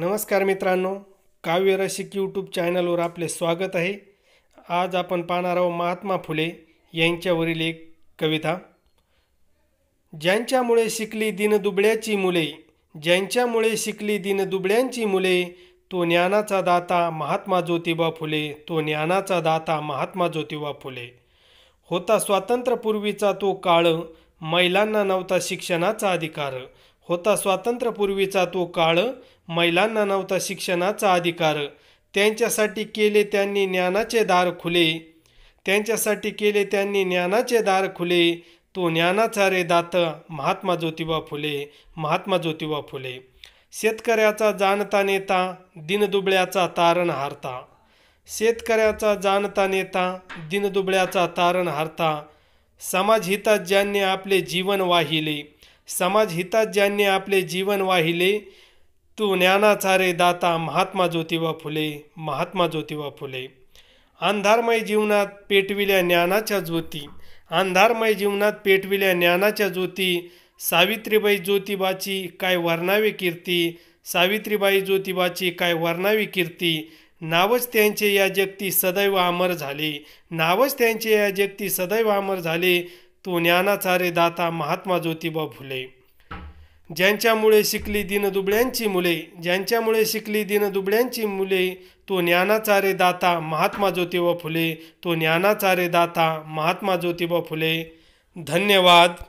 नमस्कार मित्रांनो काव्यरसिक यूट्यूब चॅनलवर आपले स्वागत आहे आज आपण पाहणार आहोत महात्मा फुले यांच्यावरील एक कविता ज्यांच्यामुळे शिकली दुबळ्याची मुले ज्यांच्यामुळे शिकली दुबळ्यांची मुले तो ज्ञानाचा दाता महात्मा ज्योतिबा फुले तो ज्ञानाचा दाता महात्मा ज्योतिबा फुले होता स्वातंत्र्यपूर्वीचा तो काळ महिलांना नव्हता शिक्षणाचा अधिकार होता स्वातंत्र्यपूर्वीचा तो काळ महिलांना नव्हता शिक्षणाचा अधिकार त्यांच्यासाठी केले त्यांनी ज्ञानाचे दार खुले त्यांच्यासाठी केले त्यांनी ज्ञानाचे दार खुले तो ज्ञानाचा रे दात महात्मा ज्योतिबा फुले महात्मा ज्योतिबा फुले शेतकऱ्याचा जाणता नेता दिनदुबळ्याचा तारण हारता शेतकऱ्याचा जाणता नेता दिनदुबळ्याचा तारण हारता समाजहितात ज्यांनी आपले जीवन वाहिले समाजहितात ज्यांनी आपले जीवन वाहिले तू ज्ञानाचा रे दाता महात्मा ज्योतिबा फुले महात्मा ज्योतिबा फुले अंधारमय जीवनात पेटविल्या ज्ञानाच्या ज्योती अंधारमय जीवनात पेटविल्या ज्ञानाच्या ज्योती सावित्रीबाई ज्योतिबाची काय वर्णावी कीर्ती सावित्रीबाई ज्योतिबाची काय वर्णावी कीर्ती नावच त्यांचे या जगती सदैव अमर झाले नावच त्यांचे या जगती सदैव अमर झाले तो ज्ञानाचारे दाता महात्मा ज्योतिबा फुले ज्यांच्यामुळे शिकली दुबळ्यांची मुले ज्यांच्यामुळे शिकली दुबळ्यांची मुले तो ज्ञानाचारे दाता महात्मा ज्योतिबा फुले तो ज्ञानाचारे दाता महात्मा ज्योतिबा फुले धन्यवाद